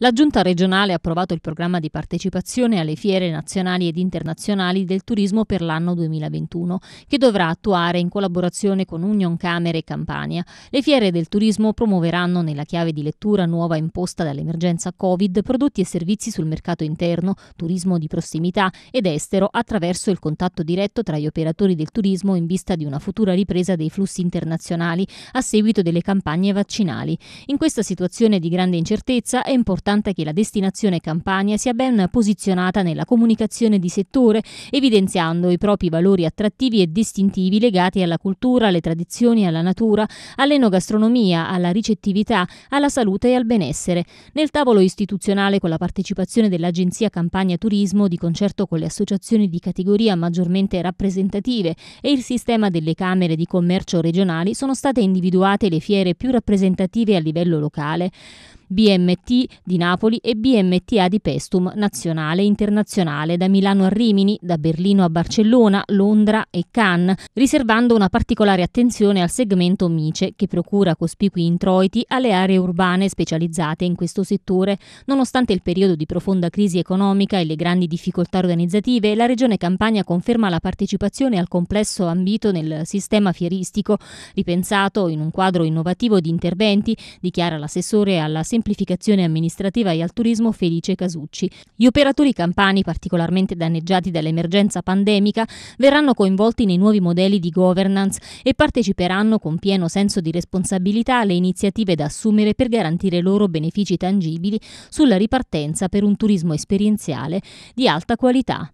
La Giunta regionale ha approvato il programma di partecipazione alle fiere nazionali ed internazionali del turismo per l'anno 2021, che dovrà attuare in collaborazione con Union Camere e Campania. Le fiere del turismo promuoveranno nella chiave di lettura nuova imposta dall'emergenza Covid prodotti e servizi sul mercato interno, turismo di prossimità ed estero attraverso il contatto diretto tra gli operatori del turismo in vista di una futura ripresa dei flussi internazionali a seguito delle campagne vaccinali. In questa situazione di grande incertezza è importante L'importante è che la destinazione Campania sia ben posizionata nella comunicazione di settore, evidenziando i propri valori attrattivi e distintivi legati alla cultura, alle tradizioni, alla natura, all'enogastronomia, alla ricettività, alla salute e al benessere. Nel tavolo istituzionale con la partecipazione dell'Agenzia Campania Turismo, di concerto con le associazioni di categoria maggiormente rappresentative e il sistema delle Camere di Commercio regionali, sono state individuate le fiere più rappresentative a livello locale. BMT di Napoli e BMTA di Pestum nazionale e internazionale da Milano a Rimini, da Berlino a Barcellona, Londra e Cannes, riservando una particolare attenzione al segmento MICE che procura cospicui introiti alle aree urbane specializzate in questo settore. Nonostante il periodo di profonda crisi economica e le grandi difficoltà organizzative, la Regione Campania conferma la partecipazione al complesso ambito nel sistema fieristico, ripensato in un quadro innovativo di interventi, dichiara l'assessore alla Semplice semplificazione amministrativa e al turismo Felice Casucci. Gli operatori campani, particolarmente danneggiati dall'emergenza pandemica, verranno coinvolti nei nuovi modelli di governance e parteciperanno con pieno senso di responsabilità alle iniziative da assumere per garantire loro benefici tangibili sulla ripartenza per un turismo esperienziale di alta qualità.